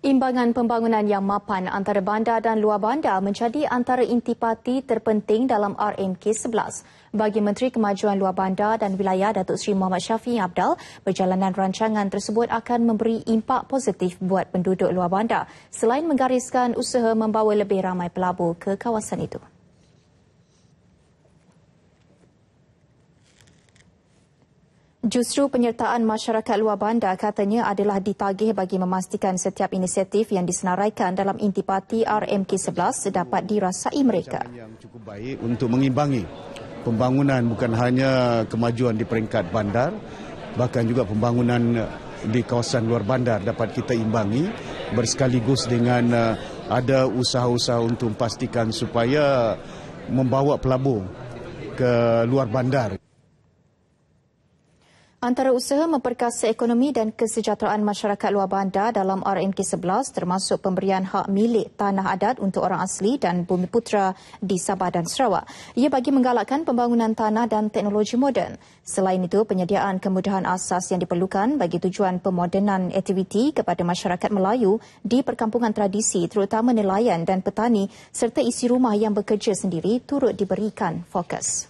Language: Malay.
Imbangan pembangunan yang mapan antara bandar dan luar bandar menjadi antara intipati terpenting dalam RMK 11. Bagi Menteri Kemajuan Luar Bandar dan Wilayah Datuk Seri Muhammad Syafiq Abdal, perjalanan rancangan tersebut akan memberi impak positif buat penduduk luar bandar selain menggariskan usaha membawa lebih ramai pelabur ke kawasan itu. Justru penyertaan masyarakat luar bandar katanya adalah ditagih bagi memastikan setiap inisiatif yang disenaraikan dalam intipati RMK11 dapat dirasai mereka. Yang cukup baik untuk mengimbangi pembangunan bukan hanya kemajuan di peringkat bandar, bahkan juga pembangunan eh, di kawasan luar bandar dapat kita imbangi bersekaligus dengan eh, ada usaha-usaha untuk pastikan supaya membawa pelabur ke luar bandar. Antara usaha memperkasa ekonomi dan kesejahteraan masyarakat luar bandar dalam RMK 11 termasuk pemberian hak milik tanah adat untuk orang asli dan bumi putra di Sabah dan Sarawak. Ia bagi menggalakkan pembangunan tanah dan teknologi moden. Selain itu, penyediaan kemudahan asas yang diperlukan bagi tujuan pemodenan aktiviti kepada masyarakat Melayu di perkampungan tradisi terutama nelayan dan petani serta isi rumah yang bekerja sendiri turut diberikan fokus.